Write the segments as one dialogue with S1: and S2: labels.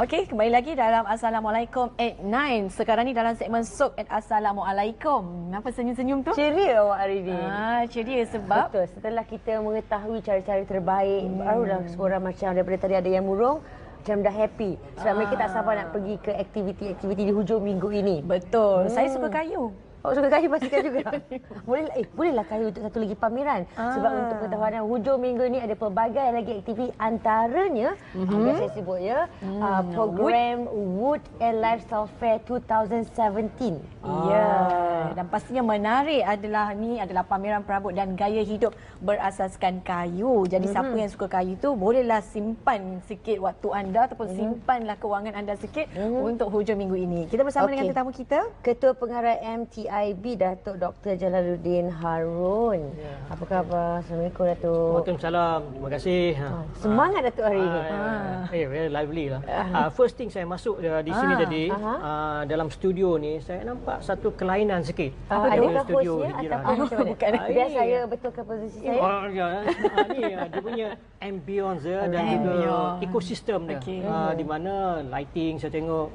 S1: Okey, kembali lagi dalam Assalamualaikum at 9. Sekarang ni dalam segmen Sok at Assalamualaikum. Kenapa senyum-senyum tu? Ceria awak hari ni. Ah, ceria sebab? Betul, setelah kita mengetahui cara-cara terbaik, hmm. barulah seorang macam daripada tadi ada yang murung, macam dah happy. Sebab ah. mereka tak sabar nak pergi ke aktiviti-aktiviti di hujung minggu ini. Betul. Hmm. Saya suka kayu. Oh, suka kahi pastikan juga. boleh lah. eh bolehlah kayu untuk satu lagi pameran. Ah. Sebab untuk ah. pengetahuan hujung minggu ni ada pelbagai lagi aktiviti antaranya mm-hmm. uh, saya sebut ya. Mm. Uh, program Wood. Wood and Lifestyle Fair 2017. Ah. Ya. Yeah dan pastinya menarik adalah ni adalah pameran perabot dan gaya hidup berasaskan kayu. Jadi mm-hmm. siapa yang suka kayu tu bolehlah simpan sikit waktu anda ataupun mm-hmm. simpanlah kewangan anda sikit mm-hmm. untuk hujung minggu ini. Kita bersama okay. dengan tetamu kita, Ketua Pengarah MTIB Datuk Dr Jalaluddin Harun. Yeah. Apa khabar? Assalamualaikum Datuk.
S2: Waalaikumsalam. Terima kasih. Ha. ha. Semangat
S1: Datuk hari ini. Ah, ya, ya, ya. Ha.
S2: Eh, very lively lah. Ha. First thing saya masuk uh, di sini ha. tadi ha. dalam studio ni saya nampak satu kelainan sikit apa ah, ada ke studio Hijira. Lah. Ah. Ah, ya, ah, ah, bukan. Ah, Biar saya
S1: betul ke posisi saya. Oh,
S2: ya. Yeah. ni ada punya ambience ya, dan juga ekosistem dia. Okay. Ah, di mana lighting saya tengok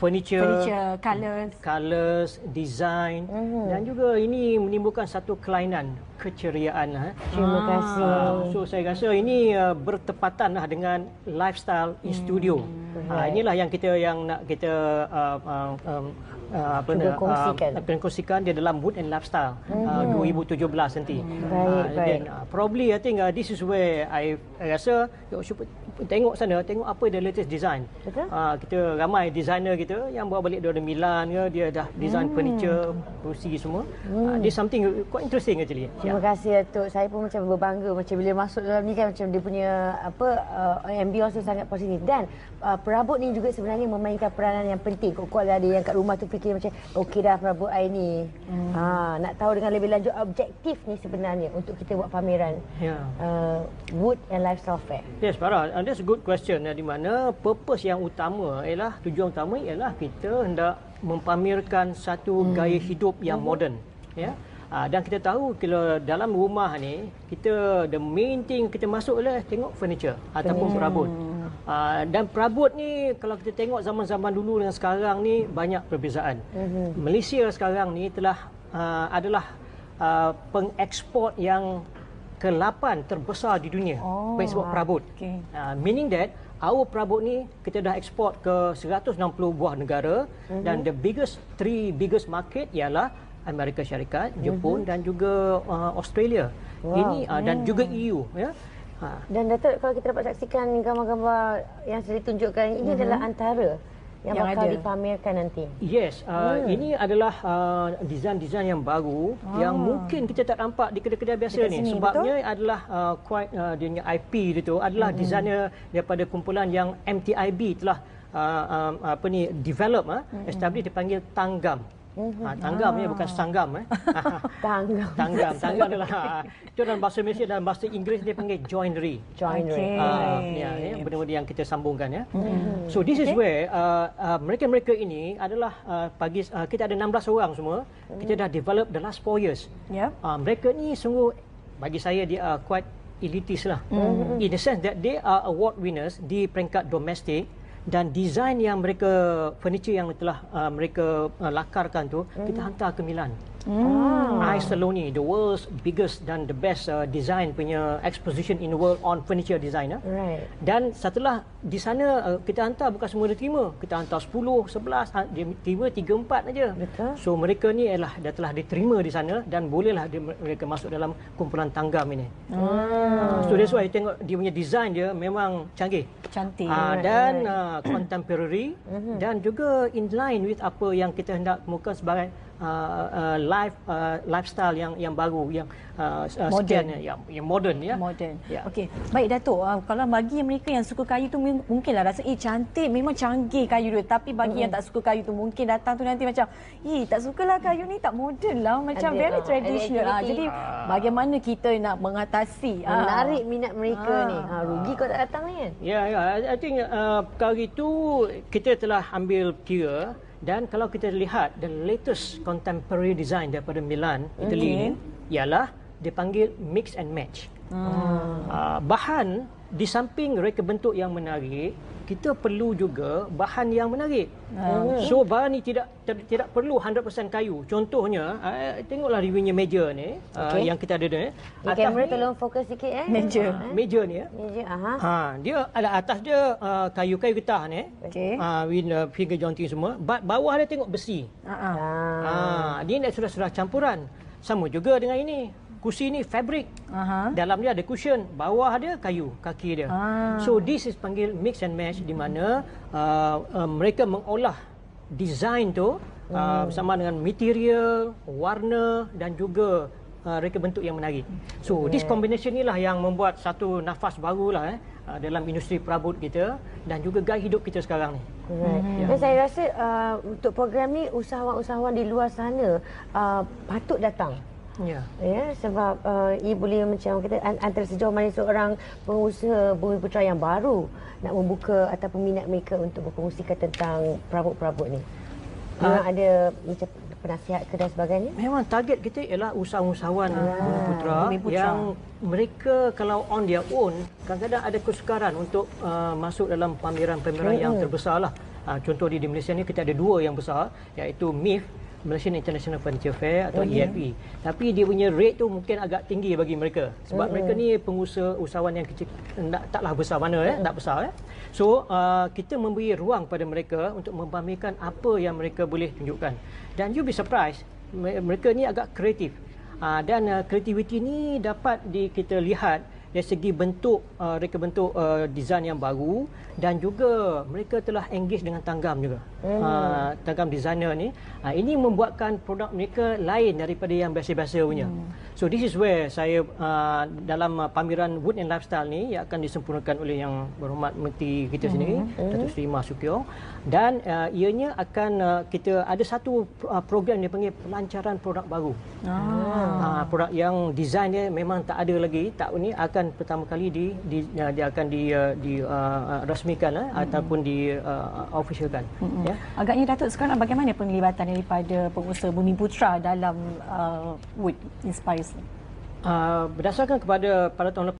S2: furniture, furniture colors, colors, design mm dan juga ini menimbulkan satu kelainan keceriaan ha. Terima kasih. Uh, so saya rasa ini uh, bertepatanlah dengan lifestyle mm. in hmm. studio. Hmm. inilah yang kita yang nak kita uh, uh, uh, apa uh, kena uh, kongsikan dia dalam Wood and Lifestyle hmm. uh, 2017 mm-hmm. nanti. Hmm. Baik, uh, baik. Then, uh, probably I think uh, this is where I, I rasa tengok sana tengok apa the latest design. Uh, kita ramai designer kita yang bawa balik dari Milan ke dia dah design hmm. furniture kursi semua. Hmm. Uh, this something quite interesting actually.
S1: Terima yeah. kasih Datuk. Saya pun macam berbangga macam bila masuk dalam ni kan macam dia punya apa uh, ambience sangat positif dan uh, perabot ni juga sebenarnya memainkan peranan yang penting. Kok kalau ada yang kat rumah tu fikir macam okey dah perabot ai ni. Hmm. Ha nak tahu dengan lebih lanjut objektif ni sebenarnya untuk kita buat pameran. Yeah. Uh, wood and lifestyle fair.
S2: Yes, para. And uh, that's good question eh, di mana purpose yang utama ialah tujuan utama ialah kita hendak mempamerkan satu hmm. gaya hidup yang hmm. moden. Ya. Yeah? Aa, dan kita tahu kalau dalam rumah ni kita the main thing kita masuk lah tengok furniture, furniture. ataupun perabot. Hmm. Uh, dan perabot ni kalau kita tengok zaman-zaman dulu dengan sekarang ni banyak perbezaan. Mm-hmm. Malaysia sekarang ni telah uh, adalah uh, ah, pengeksport yang ke-8 terbesar di dunia oh, sebab perabot. Okay. Uh, meaning that our perabot ni kita dah ekspor ke 160 buah negara mm-hmm. dan the biggest three biggest market ialah Amerika Syarikat, Jepun mm-hmm. dan juga uh, Australia. Wow. Ini uh, mm. dan juga EU ya. Ha.
S1: Dan Datuk, kalau kita dapat saksikan gambar-gambar yang sudah ditunjukkan, ini uh-huh. adalah antara yang, yang bakal ada. dipamerkan nanti.
S2: Yes, uh, hmm. ini adalah uh, desain-desain yang baru oh. yang mungkin
S1: kita tak nampak
S2: di kedai-kedai biasa Dekat ni. Sini, Sebabnya betul? adalah uh, quite uh, dia IP dia tu adalah hmm. desainer daripada kumpulan yang MTIB telah uh, um, apa ni develop uh, hmm. establish dipanggil Tanggam.
S1: Ha, tanggam ah. ya bukan sanggam eh. tanggam. Tanggam. Tanggam adalah. Ah,
S2: itu dalam bahasa Malaysia dan bahasa Inggeris dia panggil joinery. Joinery. Okay. Uh, ya, ya, benda-benda yang kita sambungkan ya. Mm-hmm. So this okay. is where uh, uh, mereka-mereka ini adalah uh, pagi uh, kita ada 16 orang semua. Mm-hmm. Kita dah develop the last 4 years. Yeah. Uh, mereka ni sungguh bagi saya dia uh, quite elitis lah. Mm-hmm. In the sense that they are award winners di peringkat domestik dan desain yang mereka furniture yang telah uh, mereka uh, lakarkan tu hmm. kita hantar ke Milan Hmm. Ah. I Saloni, the world's biggest dan the best uh, design punya exposition in the world on furniture designer. Eh? Ah. Right. Dan setelah di sana uh, kita hantar bukan semua diterima. Kita hantar 10, 11, uh, dia tiba 3, 4 aja. Betul. So mereka ni ialah dah telah diterima di sana dan bolehlah dia, mereka masuk dalam kumpulan tanggam ini. Hmm. Uh, so that's why you tengok dia punya design dia memang canggih. Cantik. Uh, right, dan right. Uh, contemporary mm-hmm. dan juga in line with apa yang kita hendak kemukakan sebagai Uh, uh, life uh, lifestyle yang yang baru yang uh, uh modern ya yang, yang modern ya modern yeah.
S1: okey baik datuk uh, kalau bagi mereka yang suka kayu tu mungkinlah rasa eh cantik memang canggih kayu dia tapi bagi mm-hmm. yang tak suka kayu tu mungkin datang tu nanti macam eh tak sukalah kayu ni tak moden lah macam very uh, traditional uh, jadi uh, bagaimana kita nak mengatasi ah. menarik minat mereka uh, ni ha uh, rugi uh, kau tak datang ni kan
S2: ya yeah, yeah. i think uh, perkara itu kita telah ambil kira dan kalau kita lihat the latest contemporary design daripada Milan, Italy okay. ini ialah dipanggil mix and match.
S1: Hmm.
S2: Uh, bahan di samping reka bentuk yang menarik, kita perlu juga bahan yang menarik. Uh, ah. ah. so bahan ni tidak tidak perlu 100% kayu. Contohnya, uh, tengoklah reviewnya meja ni okay. yang kita ada ni. Kamera tolong
S1: fokus sikit eh. Meja. Uh, meja ni ya. Uh-huh. Ha,
S2: dia ada atas dia uh, kayu-kayu getah ni. Okay. Ha, uh, finger jointing semua. Ba- bawah dia tengok besi.
S1: Ha. Uh-huh. uh,
S2: dia ni sudah-sudah campuran. Sama juga dengan ini kursi ni fabric uh-huh. dalam dia ada cushion bawah dia kayu kaki dia ah. so this is panggil mix and match hmm di mana uh, uh, mereka mengolah design tu uh, mm. sama dengan material warna dan juga uh, reka bentuk yang menarik so yeah. this combination inilah yang membuat satu nafas barulah eh uh, dalam industri perabot kita dan juga gaya hidup kita sekarang ni.
S1: Mm-hmm. saya rasa uh, untuk program ni usahawan-usahawan di luar sana uh, patut datang. Ya. Yeah. yeah, sebab uh, eh, ia boleh macam kita antara sejauh mana seorang pengusaha bumi putra yang baru nak membuka atau minat mereka untuk berkongsikan tentang perabot-perabot ni. Ha. Uh, ada macam penasihat ke dan sebagainya? Memang target kita ialah usahawan-usahawan ah. bumi,
S2: putra bumi putra yang mereka kalau on their own kadang-kadang ada kesukaran untuk uh, masuk dalam pameran-pameran yang hmm. terbesar Uh, ah, contoh di, di Malaysia ni kita ada dua yang besar iaitu MIF Malaysian International Furniture Fair atau mm-hmm. Oh, ya. EFE. Tapi dia punya rate tu mungkin agak tinggi bagi mereka. Sebab mm-hmm. mereka ni pengusaha usahawan yang kecil, tak, taklah besar mana mm-hmm. tak besar ya. So, uh, kita memberi ruang pada mereka untuk mempamerkan apa yang mereka boleh tunjukkan. Dan you be surprised, mereka ni agak kreatif. Uh, dan uh, kreativiti ni dapat di, kita lihat dari segi bentuk uh, reka bentuk uh, design yang baru dan juga mereka telah engage dengan tanggam juga hmm. uh, tanggam designer ni uh, ini membuatkan produk mereka lain daripada yang biasa-biasa punya hmm. so this is where saya uh, dalam uh, pameran wood and lifestyle ni yang akan disempurnakan oleh yang berhormat menteri kita hmm. sendiri hmm. Datuk Seri Masukyong dan uh, ianya akan uh, kita ada satu uh, program yang dipanggil pelancaran produk baru ah. uh, produk yang design dia memang tak ada lagi tak ni akan akan pertama kali di, di uh, dia akan di uh, di uh, rasmikan uh, mm-hmm. ataupun di uh, officialkan
S1: mm-hmm. ya yeah? agaknya Datuk sekarang bagaimana penglibatan daripada pengusaha Bumi Putra dalam uh, Wood Inspires
S2: uh, berdasarkan kepada pada tahun lepas